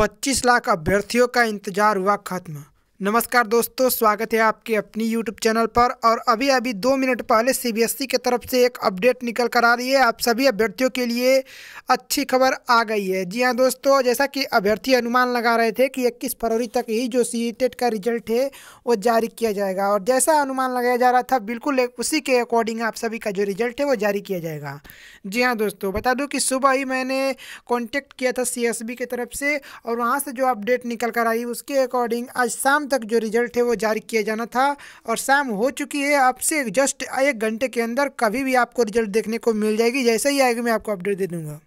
25 लाख अभ्यर्थियों का इंतजार हुआ खत्म नमस्कार दोस्तों स्वागत है आपके अपनी यूट्यूब चैनल पर और अभी अभी दो मिनट पहले ई e की तरफ से एक अपडेट निकल कर आ रही है आप सभी अभ्यर्थियों के लिए अच्छी खबर आ गई है जी हाँ दोस्तों जैसा कि अभ्यर्थी अनुमान लगा रहे थे कि 21 फरवरी तक ही जो सी e e का रिजल्ट है वो जारी किया जाएगा और जैसा अनुमान लगाया जा रहा था बिल्कुल उसी के अकॉर्डिंग आप सभी का जो रिजल्ट है वो जारी किया जाएगा जी हाँ दोस्तों बता दूँ कि सुबह ही मैंने कॉन्टेक्ट किया था सी की तरफ से और वहाँ से जो अपडेट निकल कर आई उसके अकॉर्डिंग आज शाम तक जो रिजल्ट है वो जारी किया जाना था और शाम हो चुकी है आपसे जस्ट एक घंटे के अंदर कभी भी आपको रिजल्ट देखने को मिल जाएगी जैसे ही आएगी मैं आपको अपडेट दे दूँगा